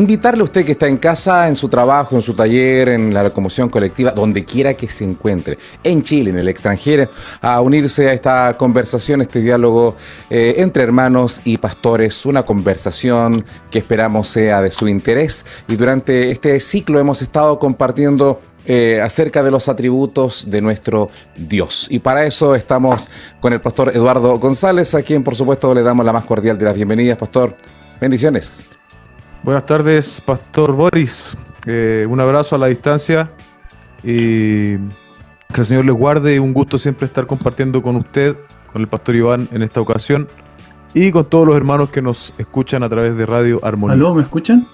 invitarle a usted que está en casa, en su trabajo, en su taller, en la locomoción colectiva, donde quiera que se encuentre, en Chile, en el extranjero, a unirse a esta conversación, este diálogo eh, entre hermanos y pastores, una conversación que esperamos sea de su interés. Y durante este ciclo hemos estado compartiendo eh, acerca de los atributos de nuestro Dios. Y para eso estamos con el pastor Eduardo González, a quien por supuesto le damos la más cordial de las bienvenidas, pastor. Bendiciones. Buenas tardes, Pastor Boris. Eh, un abrazo a la distancia y que el Señor les guarde. Un gusto siempre estar compartiendo con usted, con el Pastor Iván en esta ocasión y con todos los hermanos que nos escuchan a través de Radio Armonía. ¿Aló, me escuchan?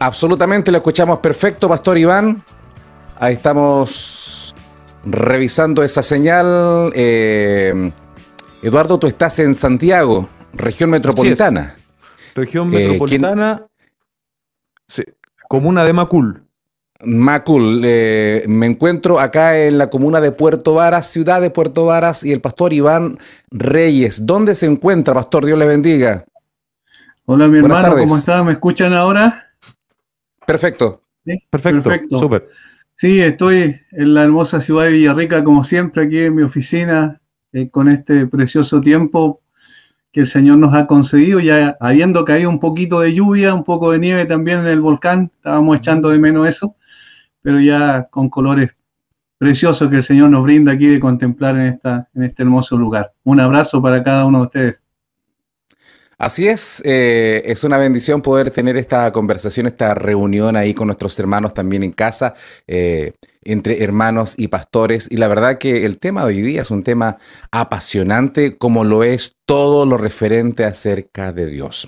Absolutamente, lo escuchamos perfecto, Pastor Iván. Ahí estamos revisando esa señal. Eh, Eduardo, tú estás en Santiago, región metropolitana. Región eh, metropolitana. Sí, comuna de Macul. Macul, eh, me encuentro acá en la comuna de Puerto Varas, ciudad de Puerto Varas, y el pastor Iván Reyes. ¿Dónde se encuentra, pastor? Dios le bendiga. Hola, mi Buenas hermano, ¿cómo está? ¿Me escuchan ahora? Perfecto. Perfecto, Perfecto. Súper. Sí, estoy en la hermosa ciudad de Villarrica, como siempre, aquí en mi oficina, eh, con este precioso tiempo que el Señor nos ha concedido, ya habiendo caído un poquito de lluvia, un poco de nieve también en el volcán, estábamos echando de menos eso, pero ya con colores preciosos que el Señor nos brinda aquí de contemplar en, esta, en este hermoso lugar. Un abrazo para cada uno de ustedes. Así es, eh, es una bendición poder tener esta conversación, esta reunión ahí con nuestros hermanos también en casa, eh, entre hermanos y pastores. Y la verdad que el tema de hoy día es un tema apasionante como lo es todo lo referente acerca de Dios.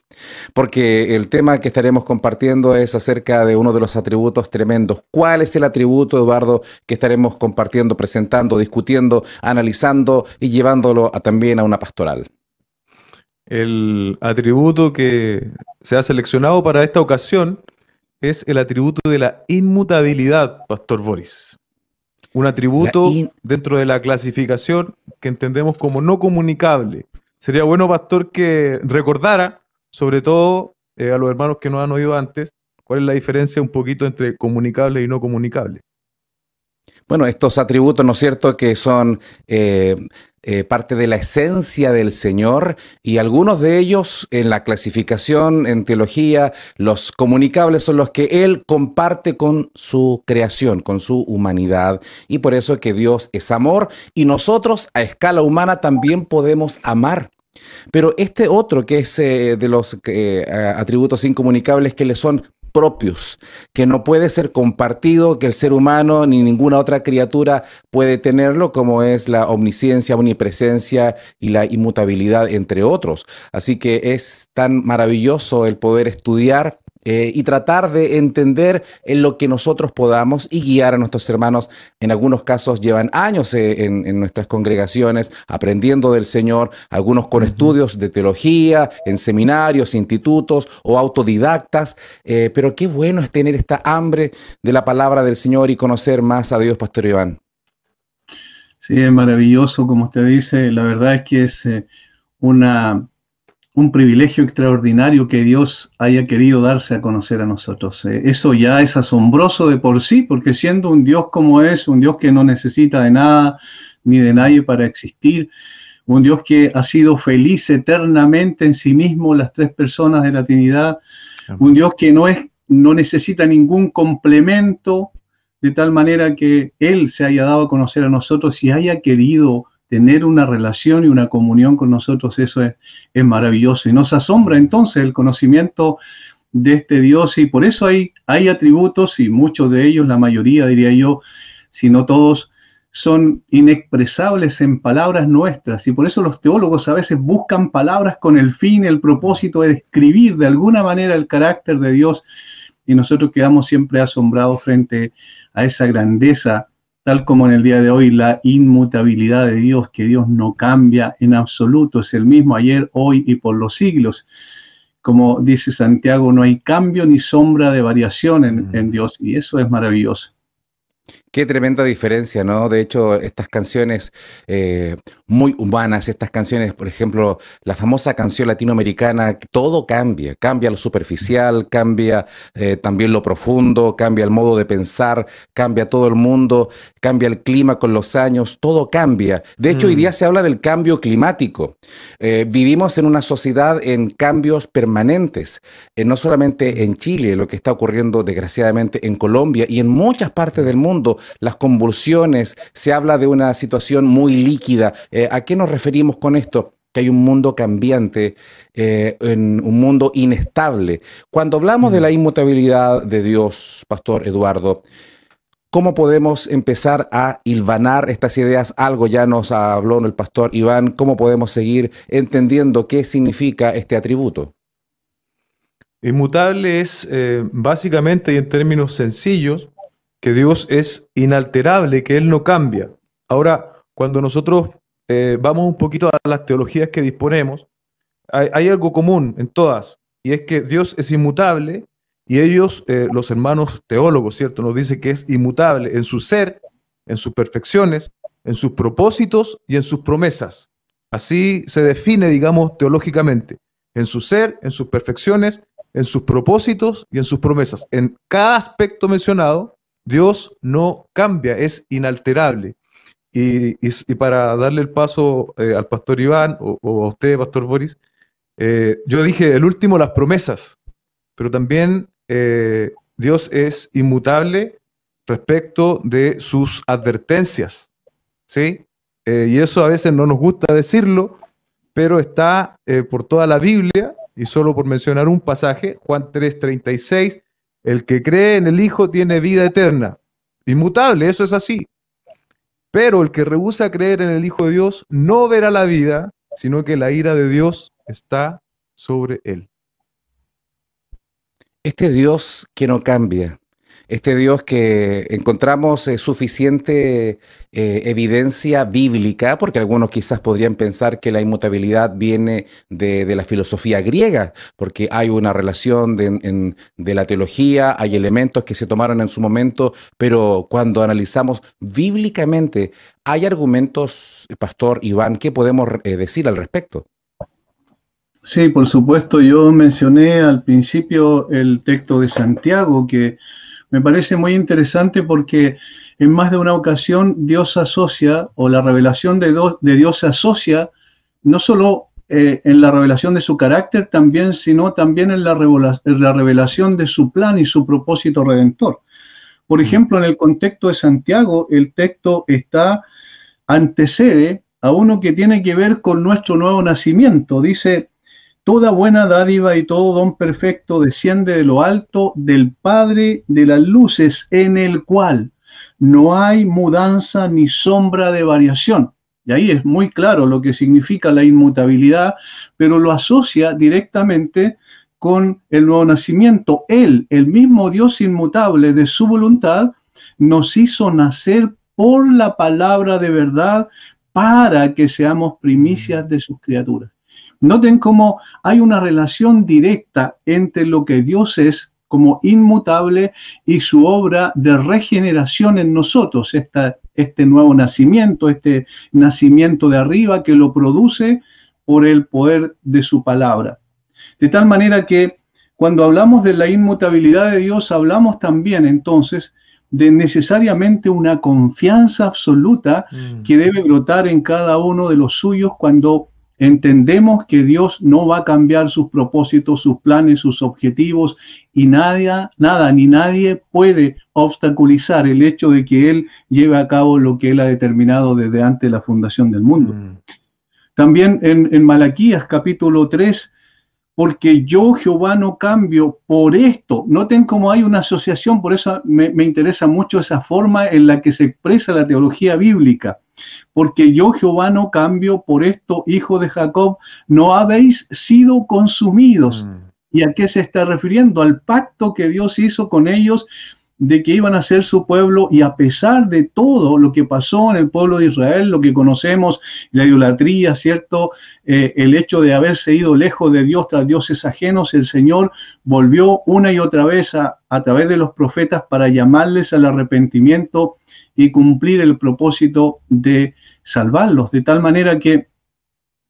Porque el tema que estaremos compartiendo es acerca de uno de los atributos tremendos. ¿Cuál es el atributo, Eduardo, que estaremos compartiendo, presentando, discutiendo, analizando y llevándolo también a una pastoral? El atributo que se ha seleccionado para esta ocasión es el atributo de la inmutabilidad, Pastor Boris. Un atributo dentro de la clasificación que entendemos como no comunicable. Sería bueno, Pastor, que recordara, sobre todo eh, a los hermanos que nos han oído antes, cuál es la diferencia un poquito entre comunicable y no comunicable. Bueno, estos atributos, ¿no es cierto?, que son eh, eh, parte de la esencia del Señor y algunos de ellos en la clasificación, en teología, los comunicables son los que Él comparte con su creación, con su humanidad. Y por eso que Dios es amor y nosotros a escala humana también podemos amar. Pero este otro que es eh, de los eh, atributos incomunicables que le son propios, que no puede ser compartido, que el ser humano ni ninguna otra criatura puede tenerlo, como es la omnisciencia, omnipresencia y la inmutabilidad, entre otros. Así que es tan maravilloso el poder estudiar eh, y tratar de entender en lo que nosotros podamos y guiar a nuestros hermanos. En algunos casos llevan años eh, en, nuestras congregaciones aprendiendo del Señor, algunos con estudios de teología, en seminarios, institutos o autodidactas, eh, pero qué bueno es tener esta hambre de la palabra del Señor y conocer más a Dios, Pastor Iván. Sí, es maravilloso, como usted dice, la verdad es que es una un privilegio extraordinario que Dios haya querido darse a conocer a nosotros. Eh, eso ya es asombroso de por sí, porque siendo un Dios como es, un Dios que no necesita de nada ni de nadie para existir, un Dios que ha sido feliz eternamente en sí mismo, las tres personas de la Trinidad, un Dios que no, es, no necesita ningún complemento, de tal manera que Él se haya dado a conocer a nosotros y haya querido tener una relación y una comunión con nosotros, eso es, maravilloso. Y nos asombra entonces el conocimiento de este Dios y por eso hay, hay atributos y muchos de ellos, la mayoría diría yo, si no todos, son inexpresables en palabras nuestras y por eso los teólogos a veces buscan palabras con el fin, el propósito de describir de alguna manera el carácter de Dios y nosotros quedamos siempre asombrados frente a esa grandeza tal como en el día de hoy, la inmutabilidad de Dios, que Dios no cambia en absoluto, es el mismo ayer, hoy y por los siglos. Como dice Santiago, no hay cambio ni sombra de variación en, mm. en Dios y eso es maravilloso. Qué tremenda diferencia, ¿no? De hecho, estas canciones eh, muy humanas, estas canciones, por ejemplo, la famosa canción latinoamericana, todo cambia, cambia lo superficial, cambia eh, también lo profundo, cambia el modo de pensar, cambia todo el mundo, cambia el clima con los años, todo cambia. De hecho, hoy mm. día se habla del cambio climático. Eh, vivimos en una sociedad en cambios permanentes, no solamente en Chile, lo que está ocurriendo desgraciadamente en Colombia y en muchas partes del mundo las convulsiones, se habla de una situación muy líquida. Eh, ¿A qué nos referimos con esto? que hay un mundo cambiante, eh, en un mundo inestable. Cuando hablamos de la inmutabilidad de Dios, Pastor Eduardo, ¿cómo podemos empezar a hilvanar estas ideas? Algo ya nos habló el Pastor Iván, ¿cómo podemos seguir entendiendo qué significa este atributo? Inmutable es eh, básicamente y en términos sencillos que Dios es inalterable, que Él no cambia. Ahora, cuando nosotros eh, vamos un poquito a las teologías que disponemos, hay, algo común en todas, y es que Dios es inmutable y ellos, eh, los hermanos teólogos, ¿cierto?, nos dicen que es inmutable en su ser, en sus perfecciones, en sus propósitos y en sus promesas. Así se define, digamos, teológicamente, en su ser, en sus perfecciones, en sus propósitos y en sus promesas. En cada aspecto mencionado, Dios no cambia, es inalterable. Y, para darle el paso eh, al pastor Iván o, a usted, pastor Boris, eh, yo dije el último, las promesas, pero también eh, Dios es inmutable respecto de sus advertencias. ¿sí? y eso a veces no nos gusta decirlo, pero está por toda la Biblia, y solo por mencionar un pasaje, Juan 3:36 el que cree en el Hijo tiene vida eterna, inmutable, eso es así. Pero el que rehúsa creer en el Hijo de Dios no verá la vida, sino que la ira de Dios está sobre él. Este Dios que no cambia, este Dios que encontramos eh, suficiente eh, evidencia bíblica, porque algunos quizás podrían pensar que la inmutabilidad viene de, la filosofía griega, porque hay una relación de, la teología, hay elementos que se tomaron en su momento, pero cuando analizamos bíblicamente, ¿hay argumentos, Pastor Iván, que podemos eh, decir al respecto? Sí, por supuesto, yo mencioné al principio el texto de Santiago que me parece muy interesante porque en más de una ocasión Dios asocia, o la revelación de, Dios se asocia, no solo eh, en la revelación de su carácter también, sino también en la, en la revelación de su plan y su propósito redentor. Por mm. ejemplo, en el contexto de Santiago, el texto está, antecede a uno que tiene que ver con nuestro nuevo nacimiento. Dice, Toda buena dádiva y todo don perfecto desciende de lo alto del Padre de las luces, en el cual no hay mudanza ni sombra de variación. Y ahí es muy claro lo que significa la inmutabilidad, pero lo asocia directamente con el nuevo nacimiento. Él, el mismo Dios inmutable de su voluntad, nos hizo nacer por la palabra de verdad para que seamos primicias de sus criaturas. Noten cómo hay una relación directa entre lo que Dios es como inmutable y su obra de regeneración en nosotros, este nuevo nacimiento, este nacimiento de arriba que lo produce por el poder de su palabra. De tal manera que cuando hablamos de la inmutabilidad de Dios, hablamos también entonces de necesariamente una confianza absoluta mm. que debe brotar en cada uno de los suyos cuando Entendemos que Dios no va a cambiar sus propósitos, sus planes, sus objetivos y nada, nada ni nadie puede obstaculizar el hecho de que Él lleve a cabo lo que Él ha determinado desde antes de la fundación del mundo. Mm. También en, Malaquías capítulo 3, porque yo Jehová no cambio por esto. Noten cómo hay una asociación, por eso me, me interesa mucho esa forma en la que se expresa la teología bíblica porque yo Jehová no cambio por esto, hijo de Jacob, no habéis sido consumidos. Mm. ¿Y a qué se está refiriendo? Al pacto que Dios hizo con ellos de que iban a ser su pueblo y a pesar de todo lo que pasó en el pueblo de Israel, lo que conocemos, la idolatría, ¿cierto? Eh, el hecho de haberse ido lejos de Dios tras dioses ajenos, el Señor volvió una y otra vez a, a través de los profetas para llamarles al arrepentimiento y cumplir el propósito de salvarlos, de tal manera que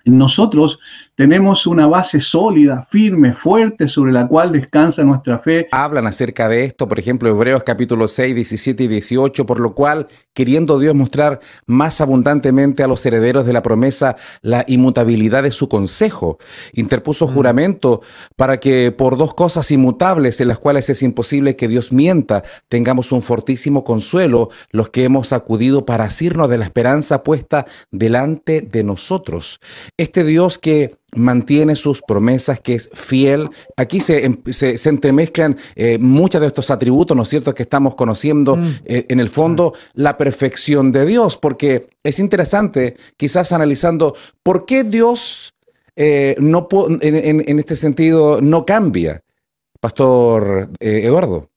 nosotros tenemos una base sólida, firme, fuerte, sobre la cual descansa nuestra fe. Hablan acerca de esto, por ejemplo, Hebreos capítulo 6, 17 y 18, por lo cual, queriendo Dios mostrar más abundantemente a los herederos de la promesa la inmutabilidad de su consejo, interpuso mm. juramento para que por dos cosas inmutables en las cuales es imposible que Dios mienta, tengamos un fortísimo consuelo los que hemos acudido para asirnos de la esperanza puesta delante de nosotros. Este Dios que mantiene sus promesas, que es fiel. Aquí se, em, se, entremezclan eh, muchos de estos atributos, ¿no es cierto?, que estamos conociendo mm. eh, en el fondo, la perfección de Dios, porque es interesante quizás analizando por qué Dios eh, no en, este sentido no cambia, Pastor Eduardo.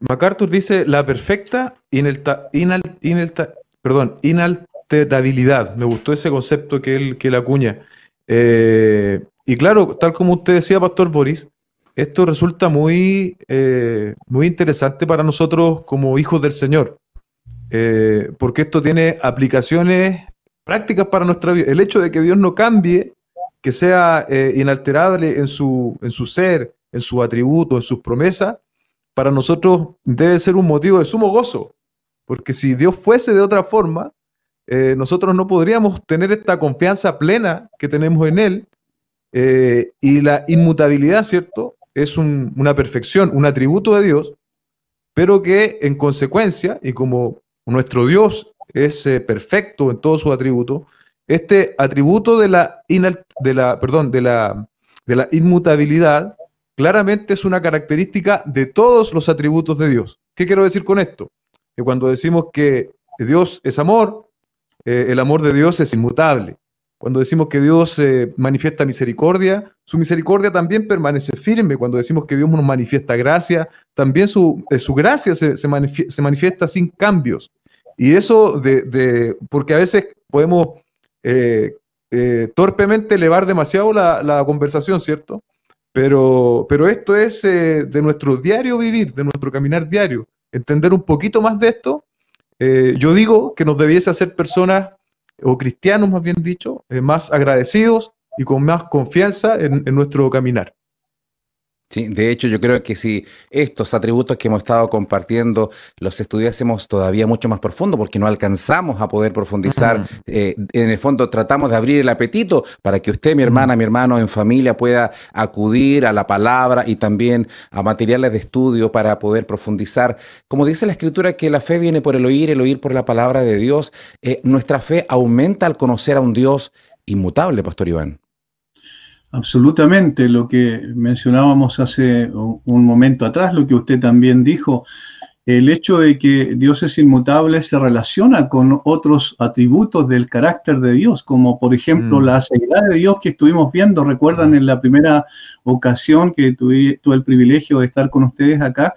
MacArthur dice la perfecta inalta, perdón, habilidad, Me gustó ese concepto que él, que acuña. Eh, y claro, tal como usted decía, Pastor Boris, esto resulta muy, eh, muy interesante para nosotros como hijos del Señor, eh, porque esto tiene aplicaciones prácticas para nuestra vida. El hecho de que Dios no cambie, que sea inalterable en su, en su ser, en su atributo, en sus promesas, para nosotros debe ser un motivo de sumo gozo, porque si Dios fuese de otra forma, eh, nosotros no podríamos tener esta confianza plena que tenemos en Él. Eh, y la inmutabilidad, ¿cierto? Es una perfección, un atributo de Dios, pero que en consecuencia, y como nuestro Dios es eh, perfecto en todos sus atributos, este atributo de la, de la inmutabilidad claramente es una característica de todos los atributos de Dios. ¿Qué quiero decir con esto? Que cuando decimos que Dios es amor, eh, el amor de Dios es inmutable. Cuando decimos que Dios eh, manifiesta misericordia, su misericordia también permanece firme. Cuando decimos que Dios nos manifiesta gracia, también su, eh, gracia se, se, manifiesta, sin cambios. Y eso de, porque a veces podemos torpemente elevar demasiado la, conversación, ¿cierto? Pero, pero, esto es de nuestro diario vivir, de nuestro caminar diario. Entender un poquito más de esto eh, yo digo que nos debiese hacer personas, o cristianos más bien dicho, eh, más agradecidos y con más confianza en nuestro caminar de hecho, yo creo que si estos atributos que hemos estado compartiendo los estudiásemos todavía mucho más profundo, porque no alcanzamos a poder profundizar, eh, en el fondo tratamos de abrir el apetito para que usted, mi hermana, mi hermano, en familia pueda acudir a la palabra y también a materiales de estudio para poder profundizar. Como dice la escritura, que la fe viene por el oír, el oír por la palabra de Dios. Eh, nuestra fe aumenta al conocer a un Dios inmutable, Pastor Iván. Absolutamente, lo que mencionábamos hace un momento atrás, lo que usted también dijo, el hecho de que Dios es inmutable se relaciona con otros atributos del carácter de Dios, como por ejemplo mm. la seguridad de Dios que estuvimos viendo, recuerdan mm. en la primera ocasión que tuve, tuve el privilegio de estar con ustedes acá,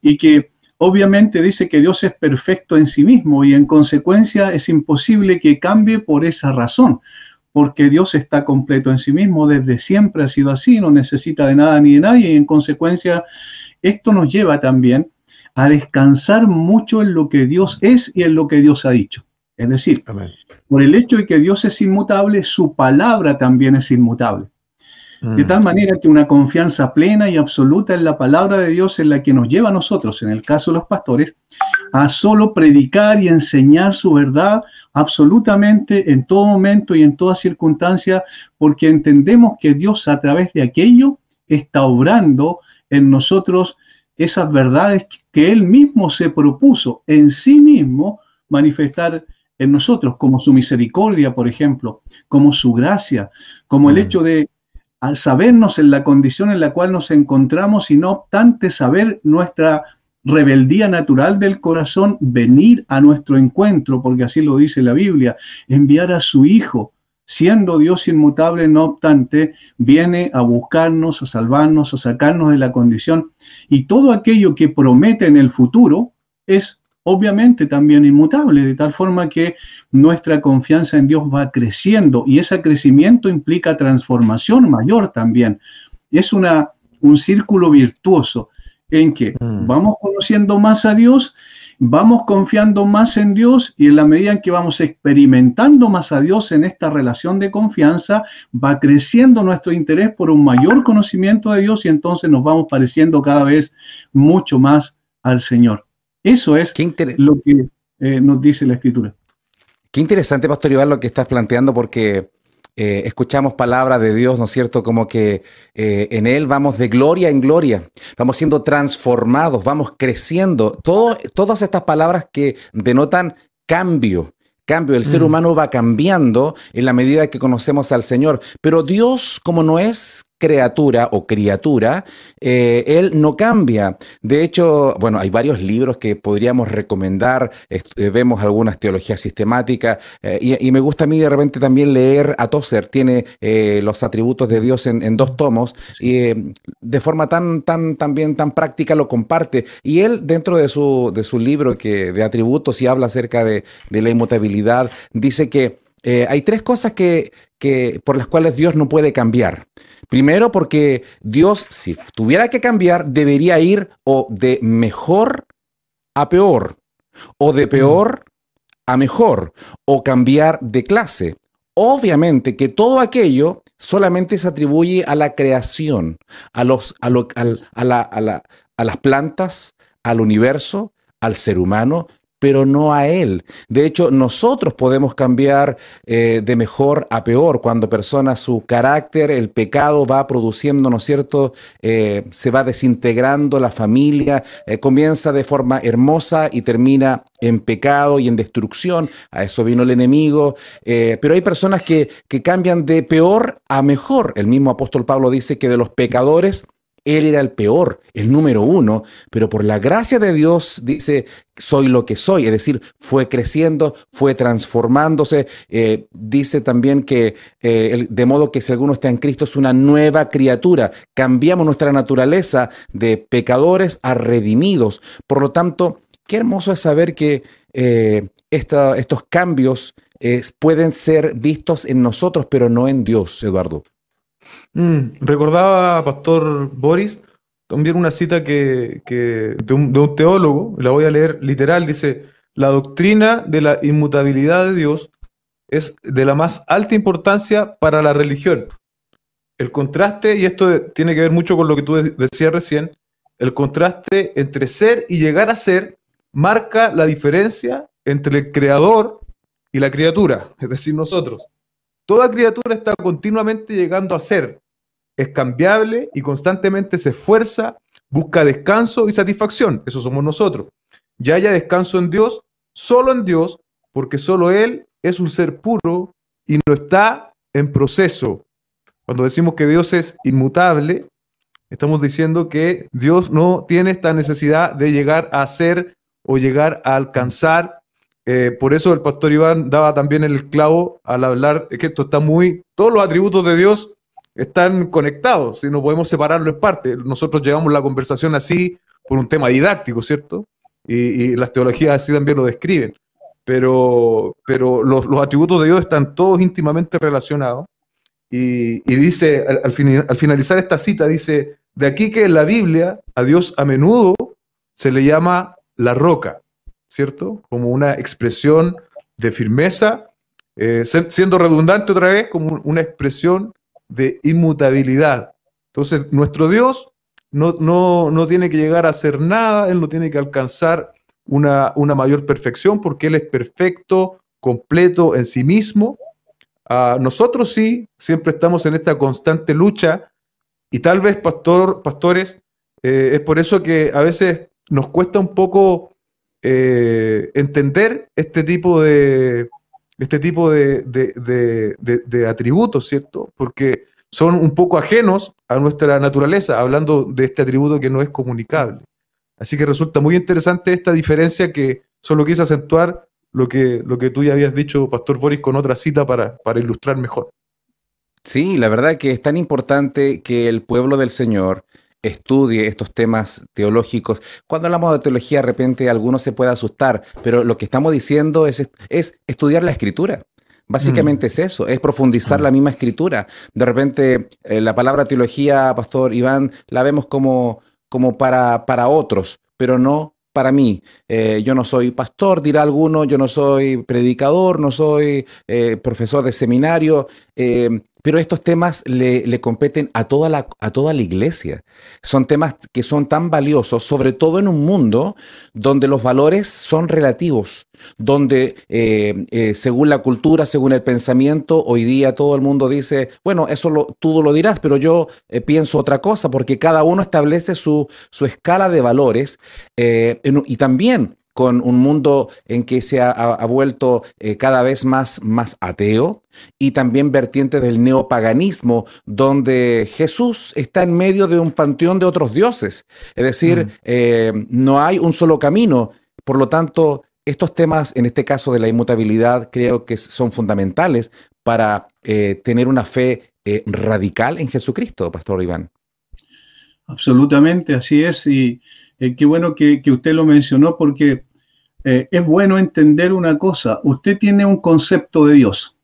y que obviamente dice que Dios es perfecto en sí mismo y en consecuencia es imposible que cambie por esa razón porque Dios está completo en sí mismo, desde siempre ha sido así, no necesita de nada ni de nadie, y en consecuencia esto nos lleva también a descansar mucho en lo que Dios es y en lo que Dios ha dicho. Es decir, por el hecho de que Dios es inmutable, su palabra también es inmutable. De mm. tal manera que una confianza plena y absoluta en la palabra de Dios en la que nos lleva a nosotros, en el caso de los pastores, a solo predicar y enseñar su verdad absolutamente en todo momento y en toda circunstancia, porque entendemos que Dios a través de aquello está obrando en nosotros esas verdades que Él mismo se propuso en sí mismo manifestar en nosotros, como su misericordia, por ejemplo, como su gracia, como el mm. hecho de sabernos en la condición en la cual nos encontramos y no obstante saber nuestra rebeldía natural del corazón, venir a nuestro encuentro, porque así lo dice la Biblia, enviar a su Hijo, siendo Dios inmutable, no obstante, viene a buscarnos, a salvarnos, a sacarnos de la condición. Y todo aquello que promete en el futuro es obviamente también inmutable, de tal forma que nuestra confianza en Dios va creciendo y ese crecimiento implica transformación mayor también. Es una, un círculo virtuoso en que mm. vamos conociendo más a Dios, vamos confiando más en Dios y en la medida en que vamos experimentando más a Dios en esta relación de confianza, va creciendo nuestro interés por un mayor conocimiento de Dios y entonces nos vamos pareciendo cada vez mucho más al Señor. Eso es lo que eh, nos dice la escritura. Qué interesante, Pastor Iván, lo que estás planteando, porque eh, escuchamos palabras de Dios, ¿no es cierto? Como que eh, en Él vamos de gloria en gloria, vamos siendo transformados, vamos creciendo. todas estas palabras que denotan cambio, cambio, el ser mm. humano va cambiando en la medida que conocemos al Señor, pero Dios como no es criatura o criatura, eh, él no cambia. De hecho, bueno, hay varios libros que podríamos recomendar, eh, vemos algunas teologías sistemáticas, eh, y, me gusta a mí de repente también leer a Tozer, tiene los atributos de Dios en, dos tomos, y de forma tan, tan, también tan práctica lo comparte. Y él, dentro de su, de su libro que, de atributos y habla acerca de, de la inmutabilidad, dice que hay tres cosas que, que, por las cuales Dios no puede cambiar. Primero porque Dios, si tuviera que cambiar, debería ir o de mejor a peor, o de peor a mejor, o cambiar de clase. Obviamente que todo aquello solamente se atribuye a la creación, a, los, a, las plantas, al universo, al ser humano, pero no a Él. De hecho, nosotros podemos cambiar eh, de mejor a peor cuando persona su carácter, el pecado va produciendo, ¿no es cierto? Eh, se va desintegrando la familia, eh, comienza de forma hermosa y termina en pecado y en destrucción, a eso vino el enemigo, pero hay personas que, que cambian de peor a mejor. El mismo apóstol Pablo dice que de los pecadores, él era el peor, el número uno, pero por la gracia de Dios dice, soy lo que soy, es decir, fue creciendo, fue transformándose. Eh, dice también que eh, de modo que si alguno está en Cristo es una nueva criatura, cambiamos nuestra naturaleza de pecadores a redimidos. Por lo tanto, qué hermoso es saber que eh, estos cambios pueden ser vistos en nosotros, pero no en Dios, Eduardo. Mm. recordaba, Pastor Boris, también una cita que, de, un, de, un, teólogo, la voy a leer literal, dice, la doctrina de la inmutabilidad de Dios es de la más alta importancia para la religión. El contraste, y esto tiene que ver mucho con lo que tú decías recién, el contraste entre ser y llegar a ser marca la diferencia entre el creador y la criatura, es decir, nosotros. Toda criatura está continuamente llegando a ser, es cambiable y constantemente se esfuerza, busca descanso y satisfacción. Eso somos nosotros. Ya haya descanso en Dios, solo en Dios, porque solo Él es un ser puro y no está en proceso. Cuando decimos que Dios es inmutable, estamos diciendo que Dios no tiene esta necesidad de llegar a ser o llegar a alcanzar. Eh, por eso el pastor Iván daba también el clavo al hablar que esto está muy, todos los atributos de Dios están conectados y no podemos separarlo en parte Nosotros llevamos la conversación así por un tema didáctico, ¿cierto? Y, las teologías así también lo describen. Pero, pero los, atributos de Dios están todos íntimamente relacionados. Y, dice, al, finalizar esta cita, dice, de aquí que en la Biblia a Dios a menudo se le llama la roca, ¿cierto? Como una expresión de firmeza, eh, siendo redundante otra vez, como una expresión de inmutabilidad. Entonces, nuestro Dios no, tiene que llegar a hacer nada, Él no tiene que alcanzar una, mayor perfección porque Él es perfecto, completo en sí mismo. Ah, nosotros sí, siempre estamos en esta constante lucha y tal vez, pastor, pastores, eh, es por eso que a veces nos cuesta un poco eh, entender este tipo de, este tipo de, atributos, ¿cierto? Porque son un poco ajenos a nuestra naturaleza, hablando de este atributo que no es comunicable. Así que resulta muy interesante esta diferencia que solo quise acentuar lo que, lo que tú ya habías dicho, Pastor Boris, con otra cita para, para ilustrar mejor. Sí, la verdad que es tan importante que el pueblo del Señor estudie estos temas teológicos. Cuando hablamos de teología, de repente alguno se puede asustar, pero lo que estamos diciendo es, es estudiar la escritura. Básicamente mm. es eso, es profundizar mm. la misma escritura. De repente, eh, la palabra teología, Pastor Iván, la vemos como, como para, para otros, pero no para mí. Eh, yo no soy pastor, dirá alguno, yo no soy predicador, no soy eh, profesor de seminario pero estos temas le, competen a toda, la, a toda la iglesia. Son temas que son tan valiosos, sobre todo en un mundo donde los valores son relativos, donde eh, eh, según la cultura, según el pensamiento, hoy día todo el mundo dice, bueno, eso lo, tú lo dirás, pero yo eh, pienso otra cosa, porque cada uno establece su, escala de valores y también con un mundo en que se ha, vuelto eh, cada vez más, más ateo y también vertientes del neopaganismo, donde Jesús está en medio de un panteón de otros dioses. Es decir, mm. eh, no hay un solo camino. Por lo tanto, estos temas, en este caso de la inmutabilidad, creo que son fundamentales para eh, tener una fe radical en Jesucristo, Pastor Iván. Absolutamente, así es. Y qué bueno que, usted lo mencionó porque eh, es bueno entender una cosa, usted tiene un concepto de Dios.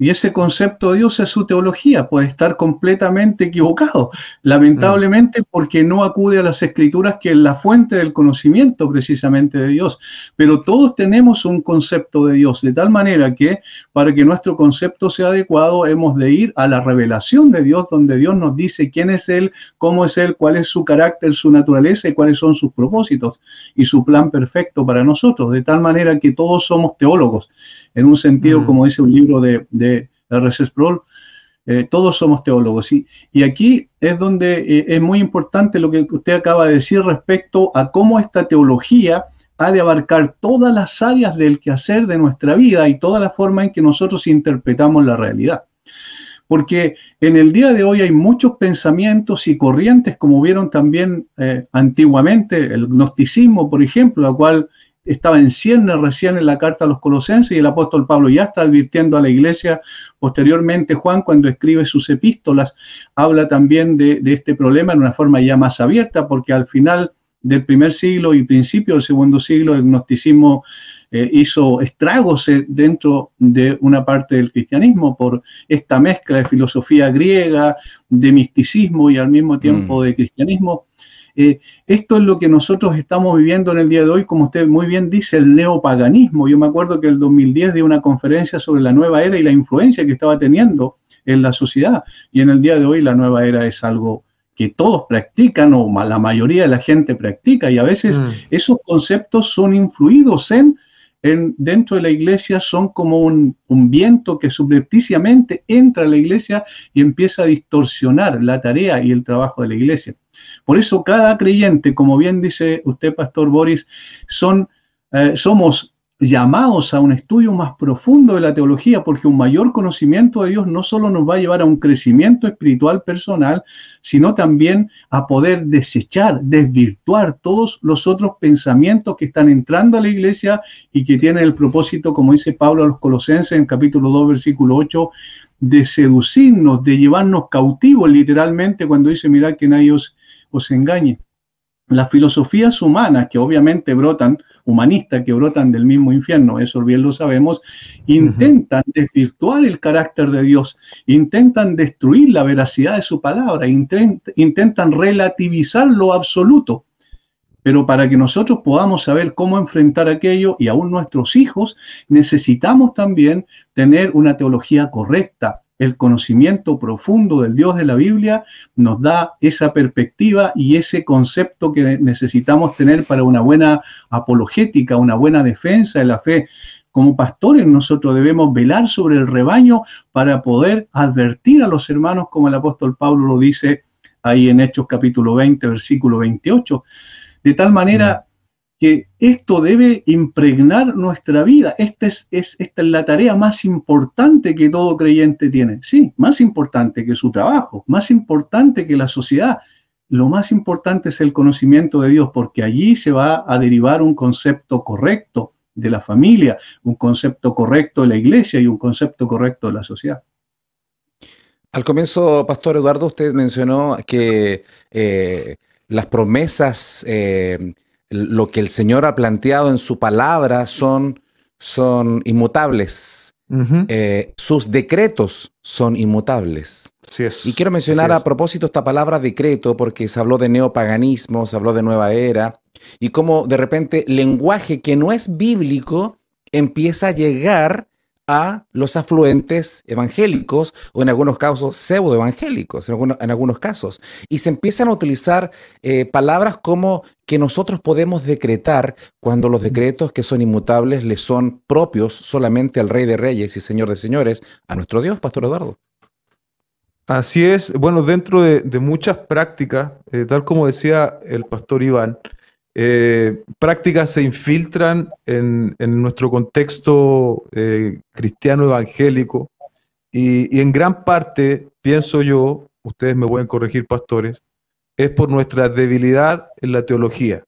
Y ese concepto de Dios es su teología, puede estar completamente equivocado, lamentablemente porque no acude a las escrituras que es la fuente del conocimiento precisamente de Dios. Pero todos tenemos un concepto de Dios, de tal manera que para que nuestro concepto sea adecuado hemos de ir a la revelación de Dios, donde Dios nos dice quién es Él, cómo es Él, cuál es su carácter, su naturaleza y cuáles son sus propósitos y su plan perfecto para nosotros, de tal manera que todos somos teólogos en un sentido, mm. como dice un libro de, de R.C. Sproul, eh, todos somos teólogos. Y, aquí es donde eh, es muy importante lo que usted acaba de decir respecto a cómo esta teología ha de abarcar todas las áreas del quehacer de nuestra vida y toda la forma en que nosotros interpretamos la realidad. Porque en el día de hoy hay muchos pensamientos y corrientes, como vieron también eh, antiguamente, el gnosticismo, por ejemplo, la cual estaba en recién en la carta a los colosenses y el apóstol Pablo ya está advirtiendo a la iglesia. Posteriormente, Juan, cuando escribe sus epístolas, habla también de, este problema en una forma ya más abierta, porque al final del primer siglo y principio del segundo siglo, el gnosticismo eh, hizo estragos eh, dentro de una parte del cristianismo por esta mezcla de filosofía griega, de misticismo y al mismo mm. tiempo de cristianismo eh, esto es lo que nosotros estamos viviendo en el día de hoy, como usted muy bien dice, el neopaganismo. Yo me acuerdo que en el 2010 di una conferencia sobre la nueva era y la influencia que estaba teniendo en la sociedad. Y en el día de hoy la nueva era es algo que todos practican o la mayoría de la gente practica y a veces mm. esos conceptos son influidos en dentro de la iglesia son como un, viento que subrepticiamente entra a la iglesia y empieza a distorsionar la tarea y el trabajo de la iglesia. Por eso cada creyente, como bien dice usted, Pastor Boris, son, eh, somos llamados a un estudio más profundo de la teología, porque un mayor conocimiento de Dios no solo nos va a llevar a un crecimiento espiritual personal, sino también a poder desechar, desvirtuar todos los otros pensamientos que están entrando a la iglesia y que tienen el propósito, como dice Pablo a los colosenses en capítulo 2, versículo 8, de seducirnos, de llevarnos cautivos literalmente cuando dice, mirad que nadie os, os engañe las filosofías humanas que obviamente brotan, humanistas que brotan del mismo infierno, eso bien lo sabemos, intentan desvirtuar el carácter de Dios, intentan destruir la veracidad de su palabra, intentan relativizar lo absoluto. Pero para que nosotros podamos saber cómo enfrentar aquello y aún nuestros hijos, necesitamos también tener una teología correcta, el conocimiento profundo del Dios de la Biblia nos da esa perspectiva y ese concepto que necesitamos tener para una buena apologética, una buena defensa de la fe. Como pastores nosotros debemos velar sobre el rebaño para poder advertir a los hermanos, como el apóstol Pablo lo dice ahí en Hechos capítulo 20, versículo 28. De tal manera que esto debe impregnar nuestra vida. Esta es, esta es la tarea más importante que todo creyente tiene. Sí, más importante que su trabajo, más importante que la sociedad. Lo más importante es el conocimiento de Dios, porque allí se va a derivar un concepto correcto de la familia, un concepto correcto de la iglesia y un concepto correcto de la sociedad. Al comienzo, Pastor Eduardo, usted mencionó que eh, las promesas... Eh, lo que el Señor ha planteado en su palabra son, son inmutables. Eh, sus decretos son inmutables. Sí y quiero mencionar a propósito esta palabra decreto porque se habló de neopaganismo, se habló de nueva era y cómo de repente lenguaje que no es bíblico empieza a llegar a los afluentes evangélicos o en algunos casos pseudo en algunos, en algunos casos. Y se empiezan a utilizar eh, palabras como que nosotros podemos decretar cuando los decretos que son inmutables le son propios solamente al Rey de Reyes y Señor de Señores, a nuestro Dios, Pastor Eduardo. Así es, bueno, dentro de, muchas prácticas, eh, tal como decía el pastor Iván, eh, prácticas se infiltran en, nuestro contexto eh, cristiano evangélico y, en gran parte, pienso yo, ustedes me pueden corregir, pastores, es por nuestra debilidad en la teología.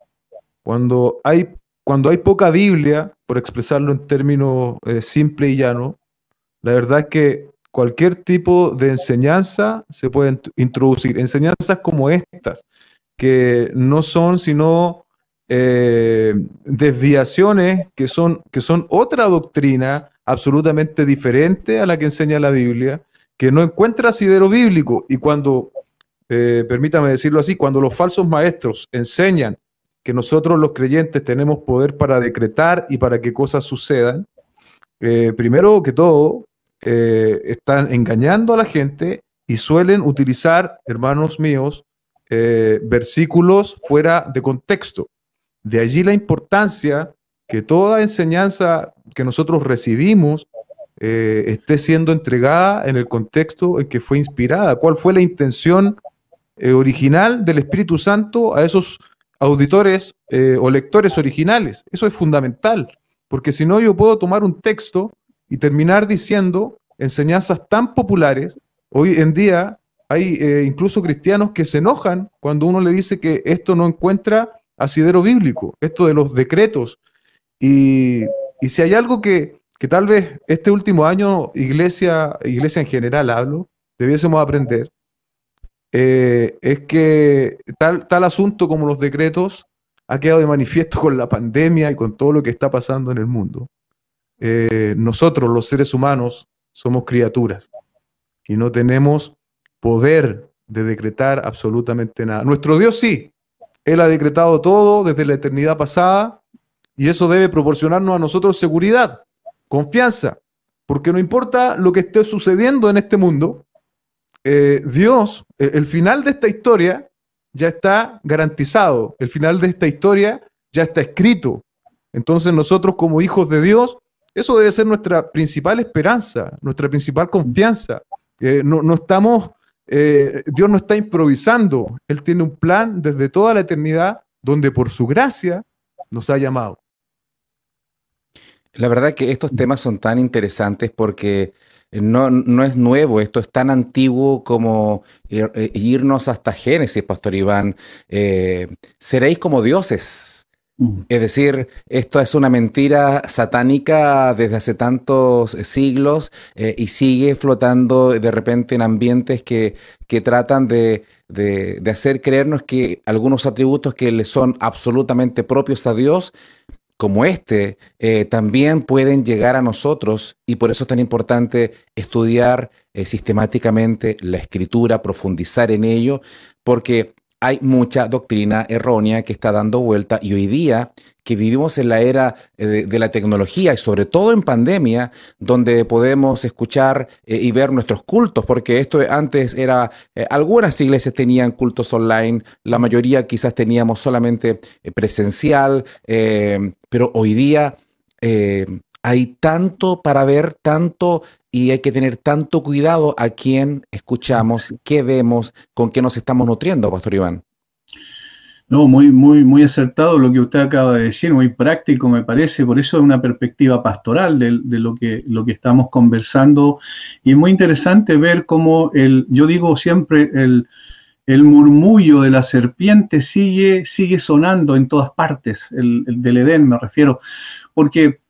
Cuando hay, cuando hay poca Biblia, por expresarlo en términos eh, simple y llano, la verdad es que cualquier tipo de enseñanza se puede introducir. Enseñanzas como estas, que no son sino eh, desviaciones que son, que son otra doctrina absolutamente diferente a la que enseña la Biblia, que no encuentra asidero bíblico. Y cuando, eh, permítame decirlo así, cuando los falsos maestros enseñan que nosotros los creyentes tenemos poder para decretar y para que cosas sucedan, eh, primero que todo, están engañando a la gente y suelen utilizar, hermanos míos, versículos fuera de contexto. De allí la importancia que toda enseñanza que nosotros recibimos eh, esté siendo entregada en el contexto en que fue inspirada. ¿Cuál fue la intención eh, original del Espíritu Santo a esos auditores eh, o lectores originales? Eso es fundamental, porque si no yo puedo tomar un texto y terminar diciendo enseñanzas tan populares. Hoy en día hay incluso cristianos que se enojan cuando uno le dice que esto no encuentra asidero bíblico, esto de los decretos. Y, si hay algo que, tal vez este último año, iglesia, iglesia en general hablo, debiésemos aprender, eh, es que tal, tal asunto como los decretos ha quedado de manifiesto con la pandemia y con todo lo que está pasando en el mundo. Eh, nosotros, los seres humanos, somos criaturas y no tenemos poder de decretar absolutamente nada. Nuestro Dios sí, él ha decretado todo desde la eternidad pasada y eso debe proporcionarnos a nosotros seguridad, confianza, porque no importa lo que esté sucediendo en este mundo, eh, Dios, eh, el final de esta historia ya está garantizado, el final de esta historia ya está escrito. Entonces nosotros como hijos de Dios, eso debe ser nuestra principal esperanza, nuestra principal confianza. Eh, no, estamos eh, Dios no está improvisando, Él tiene un plan desde toda la eternidad donde por su gracia nos ha llamado. La verdad que estos temas son tan interesantes porque no, es nuevo, esto es tan antiguo como eh, irnos hasta Génesis, Pastor Iván. Eh, seréis como dioses. Mm. Es decir, esto es una mentira satánica desde hace tantos siglos eh, y sigue flotando de repente en ambientes que, tratan de, hacer creernos que algunos atributos que le son absolutamente propios a Dios, como este, eh, también pueden llegar a nosotros y por eso es tan importante estudiar eh, sistemáticamente la escritura, profundizar en ello, porque hay mucha doctrina errónea que está dando vuelta y hoy día que vivimos en la era eh, de, la tecnología y sobre todo en pandemia, donde podemos escuchar eh, y ver nuestros cultos, porque esto antes era, eh, algunas iglesias tenían cultos online, la mayoría quizás teníamos solamente presencial, pero hoy día hay tanto para ver, tanto y hay que tener tanto cuidado a quién escuchamos, qué vemos, con qué nos estamos nutriendo, Pastor Iván. No, muy, muy, muy acertado lo que usted acaba de decir, muy práctico me parece, por eso es una perspectiva pastoral de, lo, que, lo que estamos conversando. Y es muy interesante ver cómo el, yo digo siempre, el, murmullo de la serpiente sigue, sigue sonando en todas partes, del Edén me refiero, porque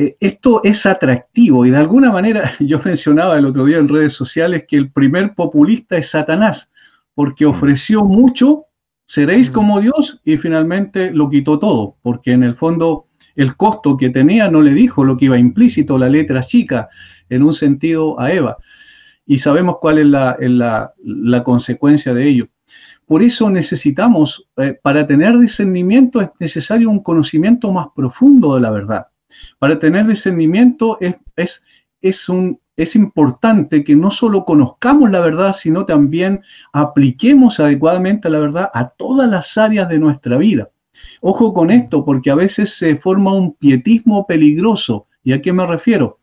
eh, esto es atractivo y de alguna manera yo mencionaba el otro día en redes sociales que el primer populista es Satanás, porque mm. ofreció mucho, seréis mm. como Dios y finalmente lo quitó todo, porque en el fondo el costo que tenía no le dijo lo que iba implícito la letra chica en un sentido a Eva. Y sabemos cuál es la, consecuencia de ello. Por eso necesitamos, eh, para tener discernimiento es necesario un conocimiento más profundo de la verdad. Para tener discernimiento es, es, es, un, es importante que no solo conozcamos la verdad, sino también apliquemos adecuadamente la verdad a todas las áreas de nuestra vida. Ojo con esto, porque a veces se forma un pietismo peligroso. ¿Y a qué me refiero?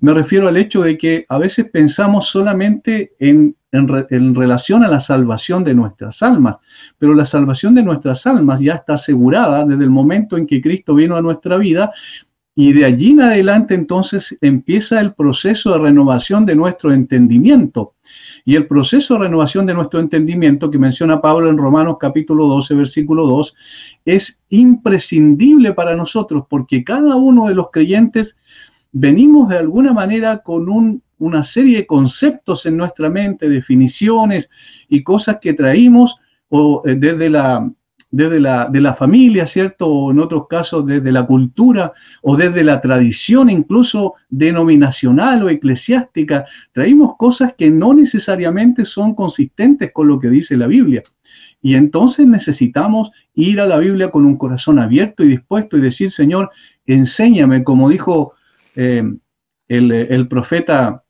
Me refiero al hecho de que a veces pensamos solamente en, en, relación a la salvación de nuestras almas, pero la salvación de nuestras almas ya está asegurada desde el momento en que Cristo vino a nuestra vida y de allí en adelante entonces empieza el proceso de renovación de nuestro entendimiento. Y el proceso de renovación de nuestro entendimiento que menciona Pablo en Romanos capítulo 12, versículo 2, es imprescindible para nosotros porque cada uno de los creyentes venimos de alguna manera con una serie de conceptos en nuestra mente, definiciones y cosas que traímos o eh, desde la desde la, de la familia, ¿cierto? O en otros casos desde la cultura o desde la tradición incluso denominacional o eclesiástica. Traímos cosas que no necesariamente son consistentes con lo que dice la Biblia. Y entonces necesitamos ir a la Biblia con un corazón abierto y dispuesto y decir, Señor, enséñame, como dijo eh, el, profeta,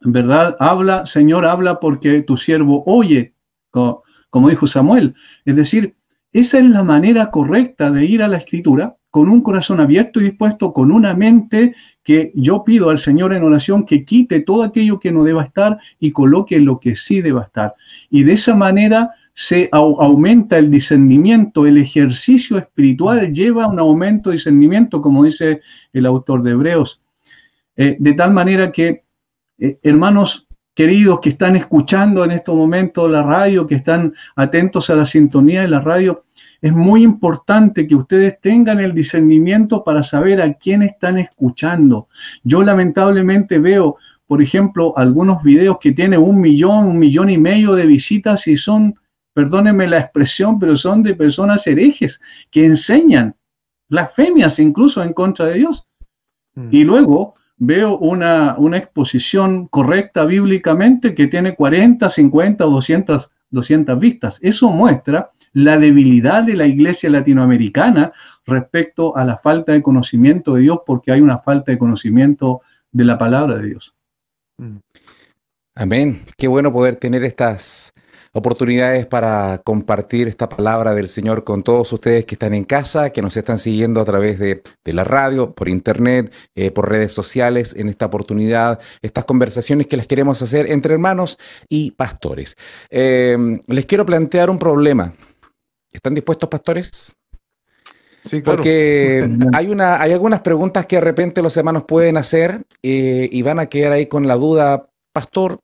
¿verdad? Habla, Señor, habla porque tu siervo oye, como dijo Samuel. Es decir, esa es la manera correcta de ir a la escritura con un corazón abierto y dispuesto, con una mente que yo pido al Señor en oración que quite todo aquello que no deba estar y coloque lo que sí deba estar. Y de esa manera se aumenta el discernimiento, el ejercicio espiritual lleva a un aumento de discernimiento, como dice el autor de Hebreos. Eh, de tal manera que, eh, hermanos, queridos que están escuchando en estos momentos la radio, que están atentos a la sintonía de la radio, es muy importante que ustedes tengan el discernimiento para saber a quién están escuchando. Yo lamentablemente veo, por ejemplo, algunos videos que tienen un millón, un millón y medio de visitas y son, perdónenme la expresión, pero son de personas herejes que enseñan blasfemias incluso en contra de Dios. Mm. Y luego veo una, exposición correcta bíblicamente que tiene 40, 50 o 200, 200 vistas. Eso muestra la debilidad de la iglesia latinoamericana respecto a la falta de conocimiento de Dios, porque hay una falta de conocimiento de la palabra de Dios. Mm. Amén. Qué bueno poder tener estas oportunidades para compartir esta palabra del Señor con todos ustedes que están en casa, que nos están siguiendo a través de, la radio, por internet, eh, por redes sociales, en esta oportunidad, estas conversaciones que les queremos hacer entre hermanos y pastores. Em, les quiero plantear un problema. ¿Están dispuestos, pastores? Sí, claro. Porque hay, algunas preguntas que de repente los hermanos pueden hacer eh, y van a quedar ahí con la duda, pastor,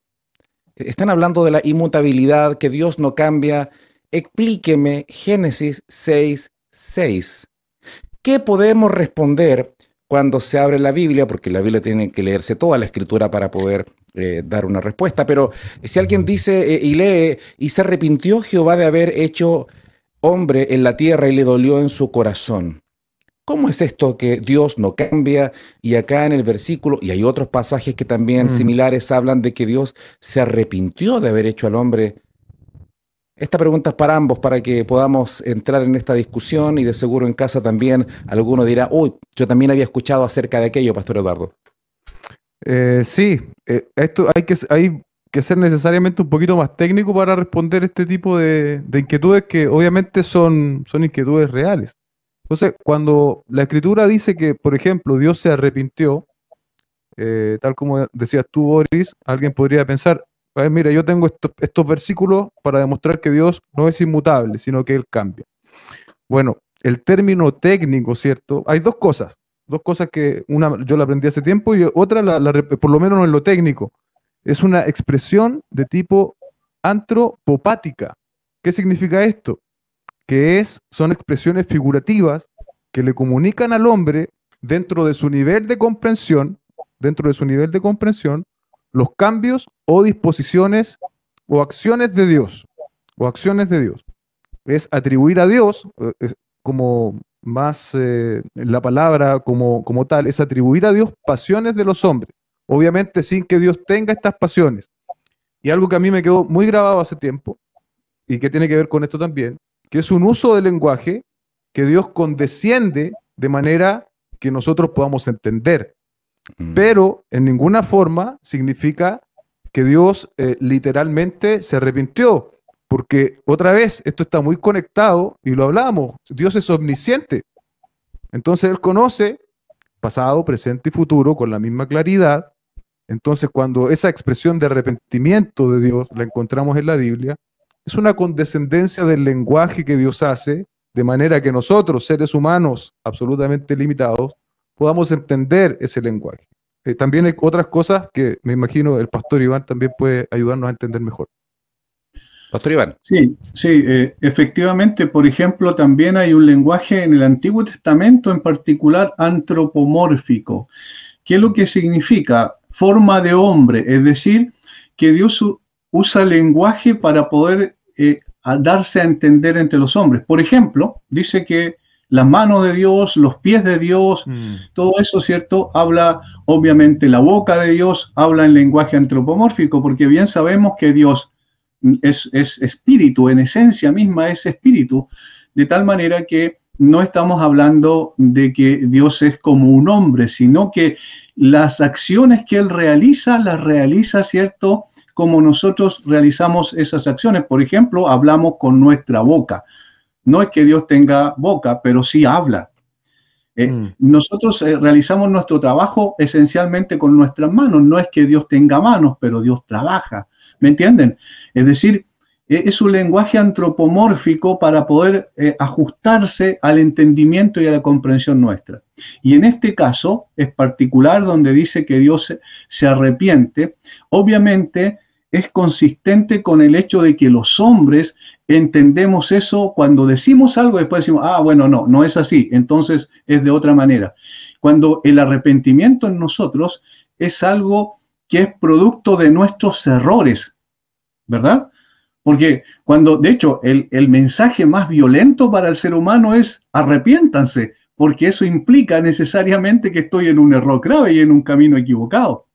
están hablando de la inmutabilidad, que Dios no cambia. Explíqueme Génesis 6, 6. ¿Qué podemos responder cuando se abre la Biblia? Porque la Biblia tiene que leerse toda la escritura para poder eh, dar una respuesta. Pero si alguien dice eh, y lee, y se arrepintió Jehová de haber hecho hombre en la tierra y le dolió en su corazón. ¿Cómo es esto que Dios no cambia? Y acá en el versículo, y hay otros pasajes que también similares hablan de que Dios se arrepintió de haber hecho al hombre. Esta pregunta es para ambos, para que podamos entrar en esta discusión y de seguro en casa también alguno dirá, uy, yo también había escuchado acerca de aquello, Pastor Eduardo. Eh, sí, eh, esto hay que, hay que ser necesariamente un poquito más técnico para responder este tipo de, de inquietudes que obviamente son, son inquietudes reales. Entonces, cuando la escritura dice que, por ejemplo, Dios se arrepintió, eh, tal como decías tú, Boris, alguien podría pensar, mira, yo tengo estos, versículos para demostrar que Dios no es inmutable, sino que Él cambia. Bueno, el término técnico, ¿cierto? Hay dos cosas, dos cosas que una yo la aprendí hace tiempo y otra, por lo menos en lo técnico, es una expresión de tipo antropopática. ¿Qué significa esto? que es, son expresiones figurativas que le comunican al hombre dentro de su nivel de comprensión, dentro de su nivel de comprensión, los cambios o disposiciones o acciones de Dios, o acciones de Dios. Es atribuir a Dios, eh, como más eh, la palabra como, como tal, es atribuir a Dios pasiones de los hombres, obviamente sin que Dios tenga estas pasiones. Y algo que a mí me quedó muy grabado hace tiempo, y que tiene que ver con esto también, que es un uso del lenguaje que Dios condesciende de manera que nosotros podamos entender. Mm. Pero en ninguna forma significa que Dios eh, literalmente se arrepintió, porque otra vez esto está muy conectado y lo hablamos, Dios es omnisciente. Entonces Él conoce pasado, presente y futuro con la misma claridad. Entonces cuando esa expresión de arrepentimiento de Dios la encontramos en la Biblia, es una condescendencia del lenguaje que Dios hace, de manera que nosotros, seres humanos absolutamente limitados, podamos entender ese lenguaje. Eh, también hay otras cosas que me imagino el pastor Iván también puede ayudarnos a entender mejor. Pastor Iván. Sí, sí, eh, efectivamente, por ejemplo, también hay un lenguaje en el Antiguo Testamento, en particular antropomórfico. ¿Qué es lo que significa? Forma de hombre, es decir, que Dios usa lenguaje para poder eh, a darse a entender entre los hombres. Por ejemplo, dice que la mano de Dios, los pies de Dios, mm. todo eso, ¿cierto? Habla, obviamente, la boca de Dios, habla en lenguaje antropomórfico, porque bien sabemos que Dios es, es espíritu, en esencia misma es espíritu, de tal manera que no estamos hablando de que Dios es como un hombre, sino que las acciones que Él realiza, las realiza, ¿cierto? como nosotros realizamos esas acciones. Por ejemplo, hablamos con nuestra boca. No es que Dios tenga boca, pero sí habla. Eh, mm. Nosotros eh, realizamos nuestro trabajo esencialmente con nuestras manos. No es que Dios tenga manos, pero Dios trabaja. ¿Me entienden? Es decir, eh, es un lenguaje antropomórfico para poder ajustarse al entendimiento y a la comprensión nuestra. Y en este caso es particular donde dice que Dios se arrepiente. Obviamente es consistente con el hecho de que los hombres entendemos eso cuando decimos algo, después decimos, ah, bueno, no, no es así, entonces es de otra manera. Cuando el arrepentimiento en nosotros es algo que es producto de nuestros errores, ¿verdad? Porque cuando, de hecho, el, el mensaje más violento para el ser humano es arrepiéntanse, porque eso implica necesariamente que estoy en un error grave y en un camino equivocado.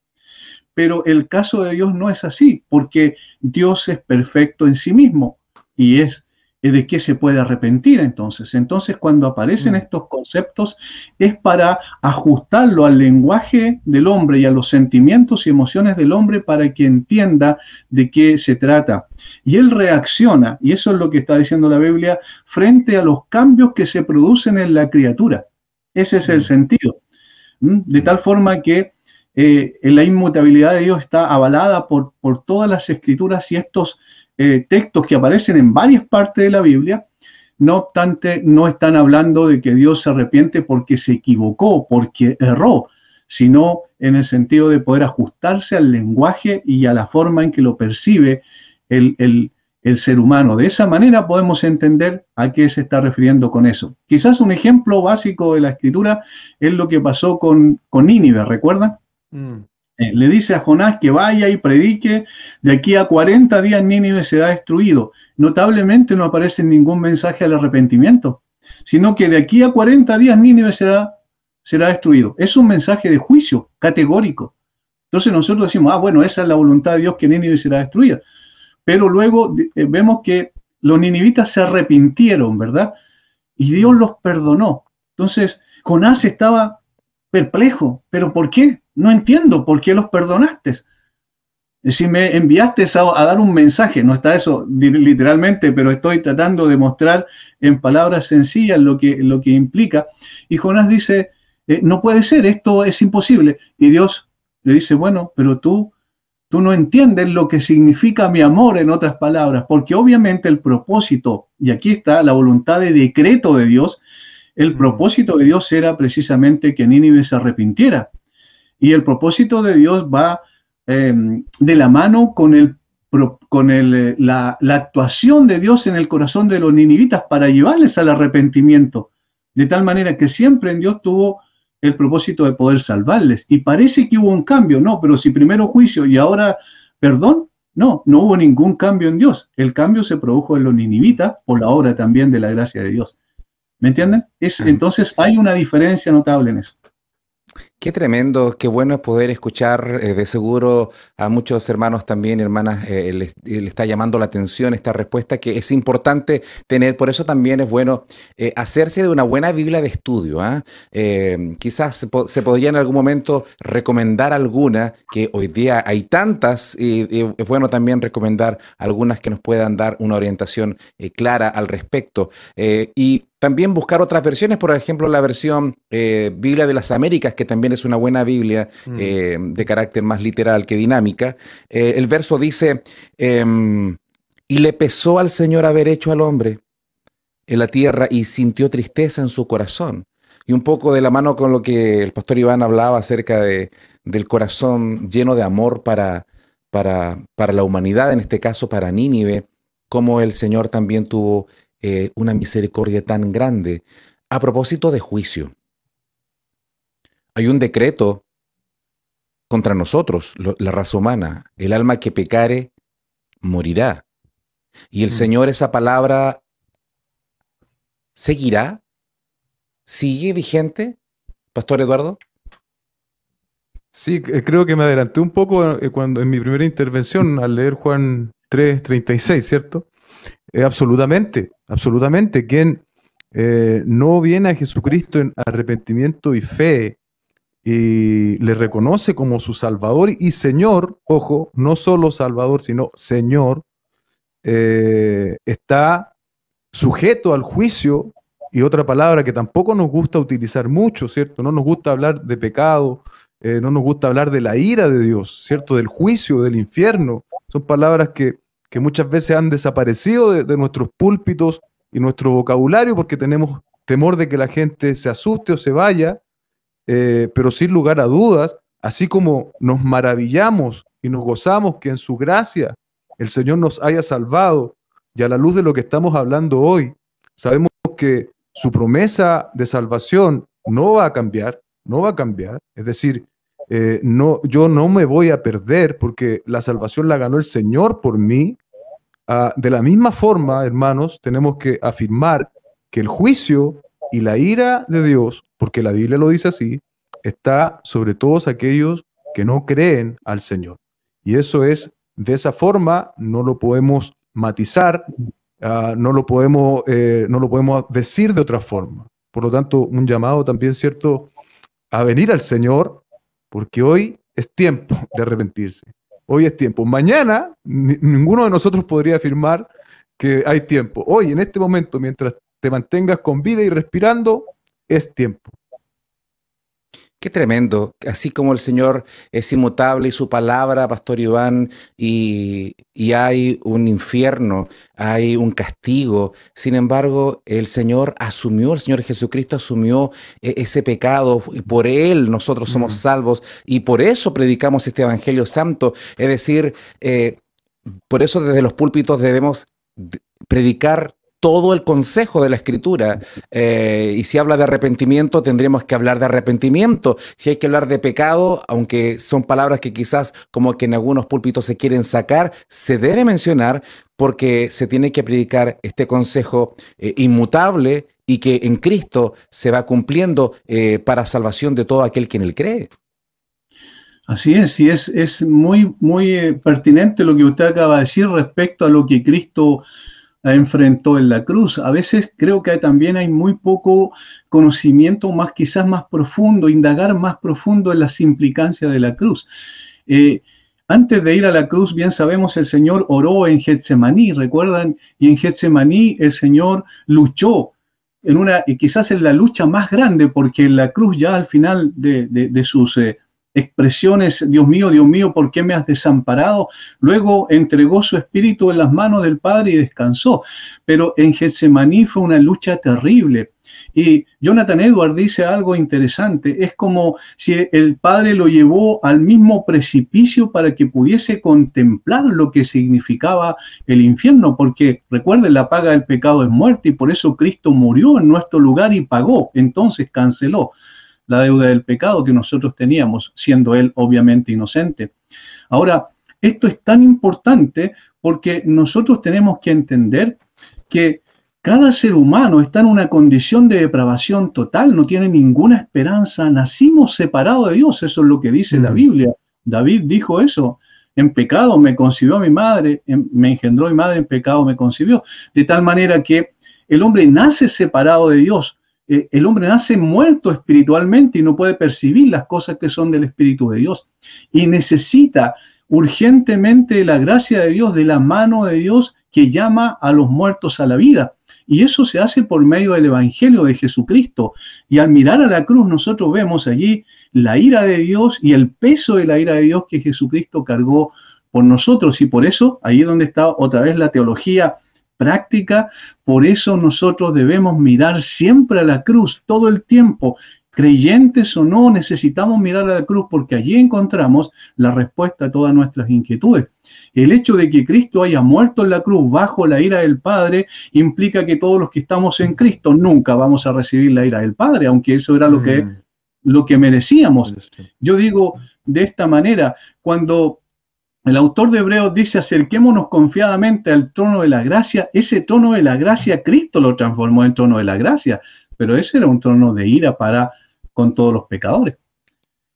Pero el caso de Dios no es así, porque Dios es perfecto en sí mismo y es de qué se puede arrepentir entonces. Entonces cuando aparecen mm. estos conceptos es para ajustarlo al lenguaje del hombre y a los sentimientos y emociones del hombre para que entienda de qué se trata. Y él reacciona, y eso es lo que está diciendo la Biblia, frente a los cambios que se producen en la criatura. Ese es el mm. sentido. De mm. tal forma que eh, la inmutabilidad de Dios está avalada por, por todas las escrituras y estos eh, textos que aparecen en varias partes de la Biblia, no obstante, no están hablando de que Dios se arrepiente porque se equivocó, porque erró, sino en el sentido de poder ajustarse al lenguaje y a la forma en que lo percibe el, el, el ser humano. De esa manera podemos entender a qué se está refiriendo con eso. Quizás un ejemplo básico de la escritura es lo que pasó con, con Nínive, ¿recuerdan? Mm. Eh, le dice a Jonás que vaya y predique, de aquí a 40 días Nínive será destruido. Notablemente no aparece ningún mensaje al arrepentimiento, sino que de aquí a 40 días Nínive será, será destruido. Es un mensaje de juicio categórico. Entonces nosotros decimos, ah, bueno, esa es la voluntad de Dios que Nínive será destruida. Pero luego eh, vemos que los ninivitas se arrepintieron, ¿verdad? Y Dios los perdonó. Entonces, Jonás estaba perplejo, pero ¿por qué? No entiendo, ¿por qué los perdonaste? Si me enviaste a, dar un mensaje, no está eso literalmente, pero estoy tratando de mostrar en palabras sencillas lo que, lo que implica. Y Jonás dice, eh, no puede ser, esto es imposible. Y Dios le dice, bueno, pero tú, tú no entiendes lo que significa mi amor, en otras palabras, porque obviamente el propósito, y aquí está la voluntad de decreto de Dios, el propósito de Dios era precisamente que Nínive se arrepintiera. Y el propósito de Dios va em, de la mano con, con eh, la, la, actuación de Dios en el corazón de los ninivitas para llevarles al arrepentimiento. De tal manera que siempre en Dios tuvo el propósito de poder salvarles. Y parece que hubo un cambio, no, pero si primero juicio y ahora perdón, no, no hubo ningún cambio en Dios. El cambio se produjo en los ninivitas por la obra también de la gracia de Dios. ¿Me entienden? Es, entonces hay una diferencia notable en eso. Qué tremendo, qué bueno es poder escuchar. Eh, de seguro a muchos hermanos también, hermanas, eh, eh, les, está llamando la atención esta respuesta que es importante tener. Por eso también es bueno hacerse de una buena Biblia de estudio. ¿ah? quizás se, se, podría en algún momento recomendar alguna, que hoy día hay tantas, y, es bueno también recomendar algunas que nos puedan dar una orientación clara al respecto. y también buscar otras versiones, por ejemplo, la versión eh, Biblia de las Américas, que también es una buena Biblia mm. eh, de carácter más literal que dinámica. Eh, el verso dice, em, y le pesó al Señor haber hecho al hombre en la tierra y sintió tristeza en su corazón. Y un poco de la mano con lo que el pastor Iván hablaba acerca de, del corazón lleno de amor para, para, para la humanidad, en este caso para Nínive, como el Señor también tuvo eh, una misericordia tan grande. A propósito de juicio, hay un decreto contra nosotros, la raza humana. El alma que pecare morirá. Y el mm. Señor esa palabra seguirá, sigue vigente, Pastor Eduardo. Sí, eh, creo que me adelanté un poco eh, cuando en mi primera intervención al leer Juan 3:36, ¿cierto? absolutamente. Absolutamente. Quien eh, no viene a Jesucristo en arrepentimiento y fe y le reconoce como su Salvador y Señor, ojo, no solo Salvador, sino Señor, eh, está sujeto al juicio y otra palabra que tampoco nos gusta utilizar mucho, ¿cierto? No nos gusta hablar de pecado, eh, no nos gusta hablar de la ira de Dios, ¿cierto? Del juicio, del infierno. Son palabras que que muchas veces han desaparecido de, nuestros púlpitos y nuestro vocabulario porque tenemos temor de que la gente se asuste o se vaya, eh, pero sin lugar a dudas, así como nos maravillamos y nos gozamos que en su gracia el Señor nos haya salvado y a la luz de lo que estamos hablando hoy, sabemos que su promesa de salvación no va a cambiar, no va a cambiar, es decir, eh, no, yo no me voy a perder porque la salvación la ganó el Señor por mí. Ah, de la misma forma, hermanos, tenemos que afirmar que el juicio y la ira de Dios, porque la Biblia lo dice así, está sobre todos aquellos que no creen al Señor. Y eso es, de esa forma, no lo podemos matizar, ah, no, lo podemos, eh, no lo podemos decir de otra forma. Por lo tanto, un llamado también, ¿cierto?, a venir al Señor, porque hoy es tiempo de arrepentirse. Hoy es tiempo. Mañana ninguno de nosotros podría afirmar que hay tiempo. Hoy, en este momento, mientras te mantengas con vida y respirando, es tiempo. Qué tremendo, así como el Señor es inmutable y su palabra, Pastor Iván, y, hay un infierno, hay un castigo. Sin embargo, el Señor asumió, el Señor Jesucristo asumió e, ese pecado y por Él nosotros somos salvos y por eso predicamos este Evangelio Santo. Es decir, eh, por eso desde los púlpitos debemos predicar todo el consejo de la escritura. Eh, y si habla de arrepentimiento, tendremos que hablar de arrepentimiento. Si hay que hablar de pecado, aunque son palabras que quizás como que en algunos púlpitos se quieren sacar, se debe mencionar porque se tiene que predicar este consejo eh, inmutable y que en Cristo se va cumpliendo eh, para salvación de todo aquel que él cree. Así es, y es, es muy, muy pertinente lo que usted acaba de decir respecto a lo que Cristo enfrentó en la cruz. A veces creo que también hay muy poco conocimiento, más quizás más profundo, indagar más profundo en las implicancias de la cruz. Eh, antes de ir a la cruz, bien sabemos, el Señor oró en Getsemaní, recuerdan, y en Getsemaní el Señor luchó en una, y quizás en la lucha más grande, porque en la cruz ya al final de, de, sus eh, expresiones, Dios mío, Dios mío, ¿por qué me has desamparado? Luego entregó su espíritu en las manos del Padre y descansó. Pero en Getsemaní fue una lucha terrible. Y Jonathan Edward dice algo interesante, es como si el Padre lo llevó al mismo precipicio para que pudiese contemplar lo que significaba el infierno, porque recuerden, la paga del pecado es muerte y por eso Cristo murió en nuestro lugar y pagó, entonces canceló la deuda del pecado que nosotros teníamos, siendo él obviamente inocente. Ahora, esto es tan importante porque nosotros tenemos que entender que cada ser humano está en una condición de depravación total, no tiene ninguna esperanza, nacimos separados de Dios, eso es lo que dice la Biblia. David dijo eso, en pecado me concibió mi madre, me engendró mi madre, en pecado me concibió, de tal manera que el hombre nace separado de Dios, eh, el hombre nace muerto espiritualmente y no puede percibir las cosas que son del Espíritu de Dios. Y necesita urgentemente la gracia de Dios, de la mano de Dios que llama a los muertos a la vida. Y eso se hace por medio del Evangelio de Jesucristo. Y al mirar a la cruz nosotros vemos allí la ira de Dios y el peso de la ira de Dios que Jesucristo cargó por nosotros. Y por eso ahí es donde está otra vez la teología práctica. Por eso nosotros debemos mirar siempre a la cruz todo el tiempo. Creyentes o no, necesitamos mirar a la cruz porque allí encontramos la respuesta a todas nuestras inquietudes. El hecho de que Cristo haya muerto en la cruz bajo la ira del Padre implica que todos los que estamos en Cristo nunca vamos a recibir la ira del Padre, aunque eso era lo que, mm. lo que merecíamos. Yo digo de esta manera, cuando el autor de Hebreos dice, acerquémonos confiadamente al trono de la gracia. Ese trono de la gracia, Cristo lo transformó en trono de la gracia, pero ese era un trono de ira para con todos los pecadores.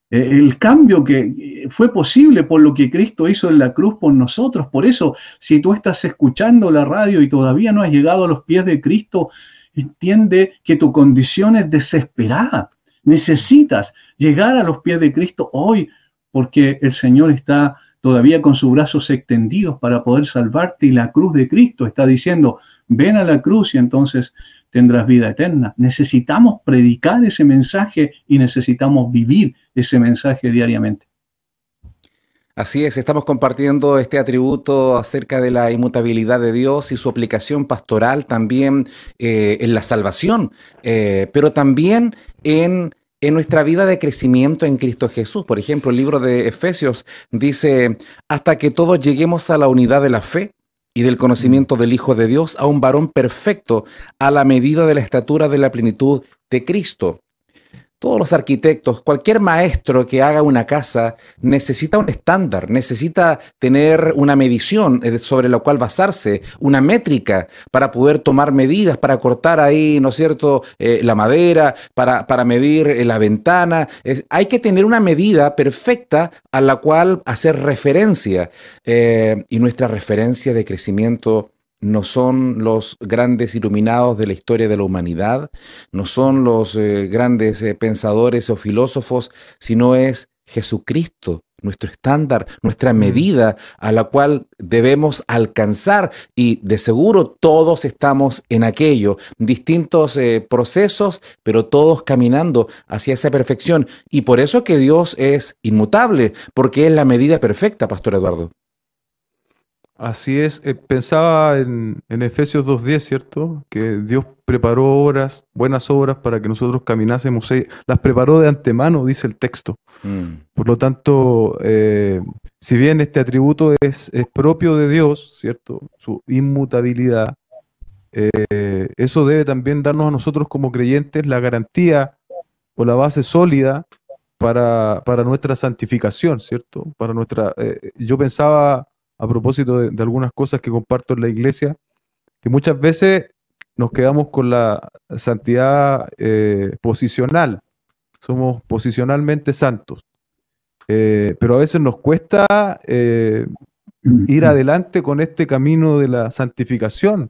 E, el cambio que eh, fue posible por lo que Cristo hizo en la cruz por nosotros. Por eso, si tú estás escuchando la radio y todavía no has llegado a los pies de Cristo, entiende que tu condición es desesperada. Necesitas llegar a los pies de Cristo hoy porque el Señor está todavía con sus brazos extendidos para poder salvarte y la cruz de Cristo está diciendo, ven a la cruz y entonces tendrás vida eterna. Necesitamos predicar ese mensaje y necesitamos vivir ese mensaje diariamente. Así es, estamos compartiendo este atributo acerca de la inmutabilidad de Dios y su aplicación pastoral también eh, en la salvación, eh, pero también en en nuestra vida de crecimiento en Cristo Jesús. Por ejemplo, el libro de Efesios dice, hasta que todos lleguemos a la unidad de la fe y del conocimiento del Hijo de Dios, a un varón perfecto, a la medida de la estatura de la plenitud de Cristo todos los arquitectos, cualquier maestro que haga una casa necesita un estándar, necesita tener una medición eh, sobre la cual basarse, una métrica para poder tomar medidas, para cortar ahí, ¿no es cierto?, eh, la madera, para, para medir eh, la ventana. hay que tener una medida perfecta a la cual hacer referencia. y nuestra referencia de crecimiento no son los grandes iluminados de la historia de la humanidad, no son los eh, grandes eh, pensadores o filósofos, sino es Jesucristo, nuestro estándar, nuestra mm. medida a la cual debemos alcanzar. Y de seguro todos estamos en aquello, distintos eh, procesos, pero todos caminando hacia esa perfección. Y por eso que Dios es inmutable, porque es la medida perfecta, Pastor Eduardo. Así es, eh, pensaba en, en Efesios 2.10, ¿cierto? Que Dios preparó obras, buenas obras para que nosotros caminásemos. Eh, las preparó de antemano, dice el texto. Mm. Por lo tanto, eh, si bien este atributo es, propio de Dios, ¿cierto? Su inmutabilidad, eso debe también darnos a nosotros como creyentes la garantía o la base sólida para, para nuestra santificación, ¿cierto? Para nuestra. yo pensaba a propósito de, algunas cosas que comparto en la iglesia, que muchas veces nos quedamos con la santidad eh, posicional, somos posicionalmente santos, eh, pero a veces nos cuesta eh, ir adelante con este camino de la santificación.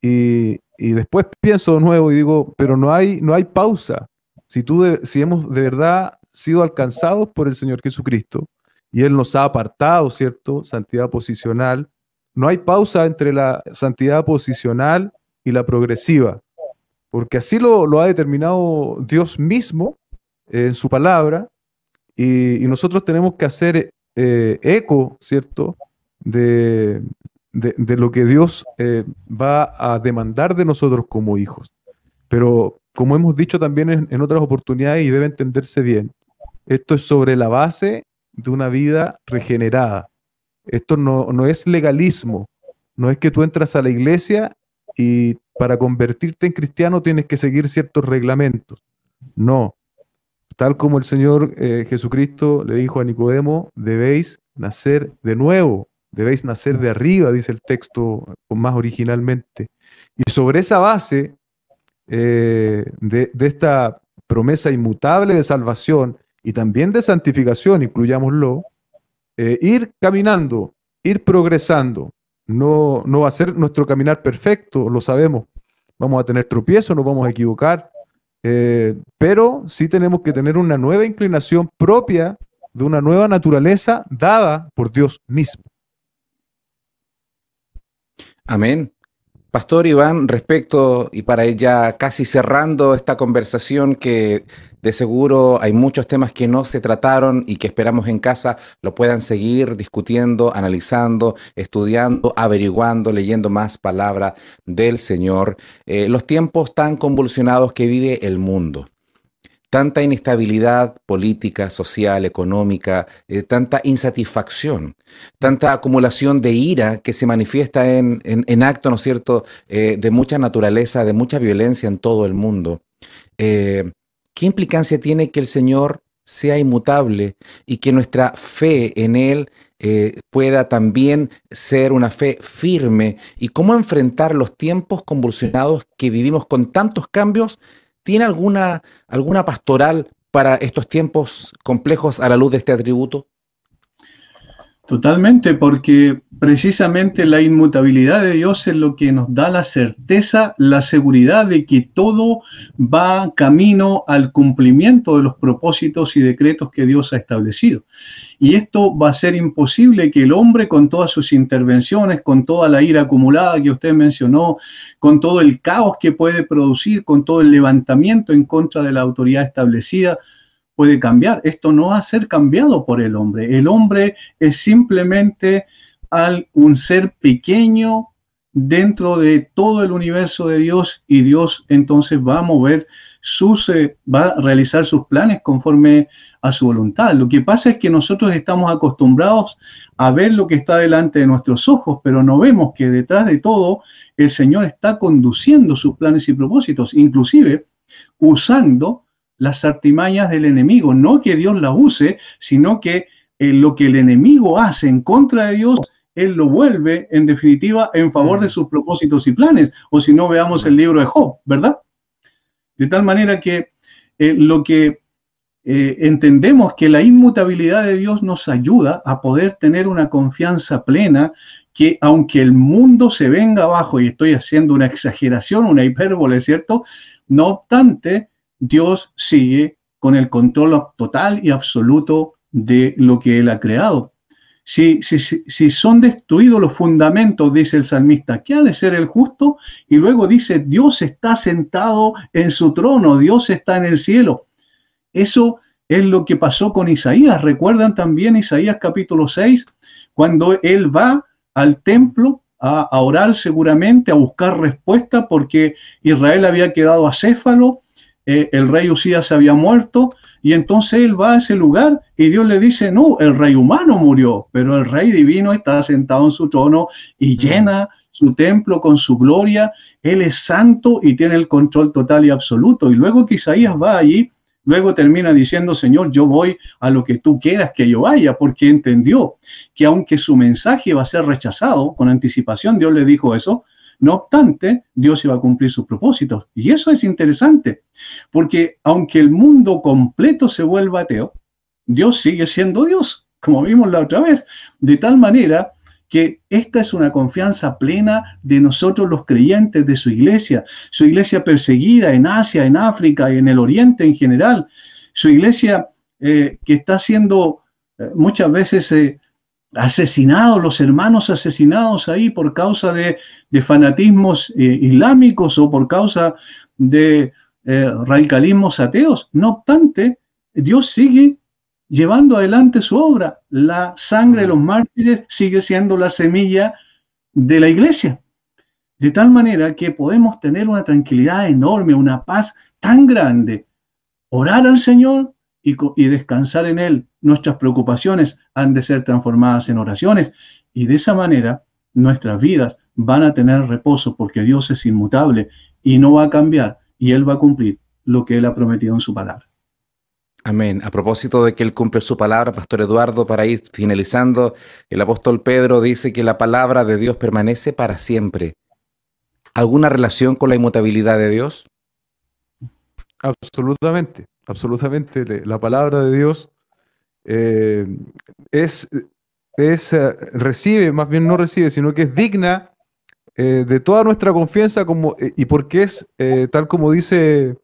Y, después pienso de nuevo y digo, pero no hay, no hay pausa. Si, tú si hemos de verdad sido alcanzados por el Señor Jesucristo, y Él nos ha apartado, ¿cierto? Santidad posicional. No hay pausa entre la santidad posicional y la progresiva, porque así lo, ha determinado Dios mismo eh, en su palabra, y, nosotros tenemos que hacer eh, eco, ¿cierto? De, lo que Dios eh, va a demandar de nosotros como hijos. Pero como hemos dicho también en, otras oportunidades y debe entenderse bien, esto es sobre la base de una vida regenerada. Esto no, es legalismo, no es que tú entras a la iglesia y para convertirte en cristiano tienes que seguir ciertos reglamentos. No, tal como el Señor eh, Jesucristo le dijo a Nicodemo, debéis nacer de nuevo, debéis nacer de arriba, dice el texto más originalmente. Y sobre esa base eh, de, esta promesa inmutable de salvación y también de santificación, incluyámoslo, eh, ir caminando, ir progresando. No, no va a ser nuestro caminar perfecto, lo sabemos. Vamos a tener tropiezos, nos vamos a equivocar, eh, pero sí tenemos que tener una nueva inclinación propia de una nueva naturaleza dada por Dios mismo. Amén. Pastor Iván, respecto, y para ir ya casi cerrando esta conversación que de seguro hay muchos temas que no se trataron y que esperamos en casa lo puedan seguir discutiendo, analizando, estudiando, averiguando, leyendo más palabra del Señor. Eh, los tiempos tan convulsionados que vive el mundo tanta inestabilidad política, social, económica, eh, tanta insatisfacción, tanta acumulación de ira que se manifiesta en, acto, ¿no es cierto?, eh, de mucha naturaleza, de mucha violencia en todo el mundo. ¿Qué implicancia tiene que el Señor sea inmutable y que nuestra fe en Él eh, pueda también ser una fe firme? ¿Y cómo enfrentar los tiempos convulsionados que vivimos con tantos cambios? ¿Tiene alguna, alguna pastoral para estos tiempos complejos a la luz de este atributo? Totalmente, porque precisamente la inmutabilidad de Dios es lo que nos da la certeza, la seguridad de que todo va camino al cumplimiento de los propósitos y decretos que Dios ha establecido. Y esto va a ser imposible que el hombre, con todas sus intervenciones, con toda la ira acumulada que usted mencionó, con todo el caos que puede producir, con todo el levantamiento en contra de la autoridad establecida, puede cambiar. Esto no va a ser cambiado por el hombre. El hombre es simplemente al, un ser pequeño dentro de todo el universo de Dios y Dios entonces va a mover sus, eh, va a realizar sus planes conforme a su voluntad. Lo que pasa es que nosotros estamos acostumbrados a ver lo que está delante de nuestros ojos, pero no vemos que detrás de todo el Señor está conduciendo sus planes y propósitos, inclusive usando las artimañas del enemigo. No que Dios la use, sino que eh, lo que el enemigo hace en contra de Dios, Él lo vuelve en definitiva en favor de mm. sus propósitos y planes. O si no, veamos el libro de Job, ¿verdad? De tal manera que eh, lo que eh, entendemos que la inmutabilidad de Dios nos ayuda a poder tener una confianza plena que aunque el mundo se venga abajo, y estoy haciendo una exageración, una hipérbole, ¿cierto? No obstante, Dios sigue con el control total y absoluto de lo que Él ha creado. Si, si, son destruidos los fundamentos, dice el salmista, ¿qué ha de ser el justo? Y luego dice, Dios está sentado en su trono, Dios está en el cielo. Eso es lo que pasó con Isaías. Recuerdan también Isaías capítulo 6, cuando él va al templo a, a orar seguramente, a buscar respuesta, porque Israel había quedado acéfalo, eh, el rey Usías se había muerto y entonces él va a ese lugar y Dios le dice, no, el rey humano murió, pero el rey divino está sentado en su trono y llena su templo con su gloria, él es santo y tiene el control total y absoluto. Y luego que Isaías va allí, luego termina diciendo, Señor, yo voy a lo que tú quieras que yo vaya, porque entendió que aunque su mensaje va a ser rechazado, con anticipación Dios le dijo eso, no obstante, Dios iba a cumplir sus propósitos. Y eso es interesante, porque aunque el mundo completo se vuelva ateo, Dios sigue siendo Dios, como vimos la otra vez, de tal manera que esta es una confianza plena de nosotros los creyentes de su iglesia, su iglesia perseguida en Asia, en África y en el Oriente en general, su iglesia eh, que está siendo eh, muchas veces eh, asesinados, los hermanos asesinados ahí por causa de, fanatismos eh, islámicos o por causa de eh, radicalismos ateos. No obstante, Dios sigue llevando adelante su obra. La sangre de los mártires sigue siendo la semilla de la iglesia. De tal manera que podemos tener una tranquilidad enorme, una paz tan grande, orar al Señor y descansar en Él, nuestras preocupaciones han de ser transformadas en oraciones y de esa manera nuestras vidas van a tener reposo porque Dios es inmutable y no va a cambiar y Él va a cumplir lo que Él ha prometido en su palabra. Amén. A propósito de que Él cumple su palabra, Pastor Eduardo, para ir finalizando, el apóstol Pedro dice que la palabra de Dios permanece para siempre. ¿Alguna relación con la inmutabilidad de Dios? Absolutamente, absolutamente. La palabra de Dios eh, es, es, eh, recibe, más bien no recibe, sino que es digna eh, de toda nuestra confianza como, y porque es, tal como dice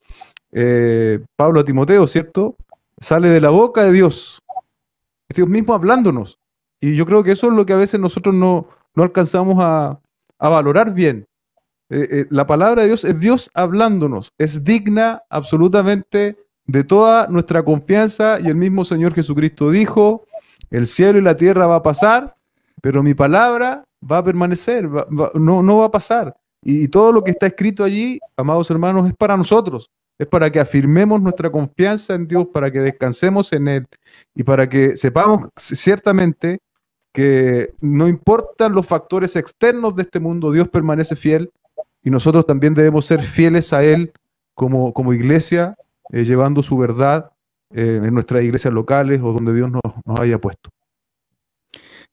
Pablo a Timoteo, ¿cierto? Sale de la boca de Dios, es Dios mismo hablándonos. Y yo creo que eso es lo que a veces nosotros no, alcanzamos a, valorar bien. la palabra de Dios es Dios hablándonos, es digna absolutamente de toda nuestra confianza y el mismo Señor Jesucristo dijo, el cielo y la tierra va a pasar, pero mi palabra va a permanecer, no, va a pasar. Y, todo lo que está escrito allí, amados hermanos, es para nosotros, es para que afirmemos nuestra confianza en Dios, para que descansemos en Él y para que sepamos ciertamente que no importan los factores externos de este mundo, Dios permanece fiel y nosotros también debemos ser fieles a Él como, como iglesia eh, llevando su verdad eh, en nuestras iglesias locales o donde Dios nos haya puesto.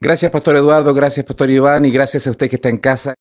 Gracias, Pastor Eduardo, gracias, Pastor Iván, y gracias a usted que está en casa.